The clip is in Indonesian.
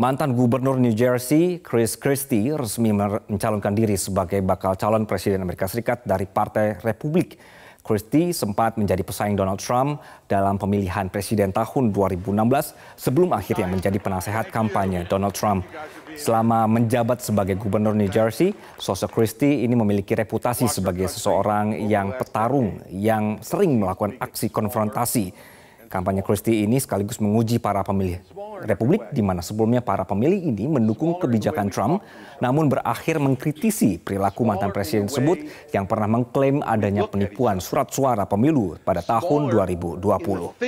Mantan Gubernur New Jersey Chris Christie resmi mencalonkan diri sebagai bakal calon Presiden Amerika Serikat dari Partai Republik. Christie sempat menjadi pesaing Donald Trump dalam pemilihan presiden tahun 2016 sebelum akhirnya menjadi penasehat kampanye Donald Trump. Selama menjabat sebagai gubernur New Jersey, sosok Christie ini memiliki reputasi sebagai seseorang yang petarung yang sering melakukan aksi konfrontasi Kampanye Christie ini sekaligus menguji para pemilih Republik, di mana sebelumnya para pemilih ini mendukung kebijakan Trump, namun berakhir mengkritisi perilaku mantan presiden tersebut yang pernah mengklaim adanya penipuan surat suara pemilu pada tahun 2020.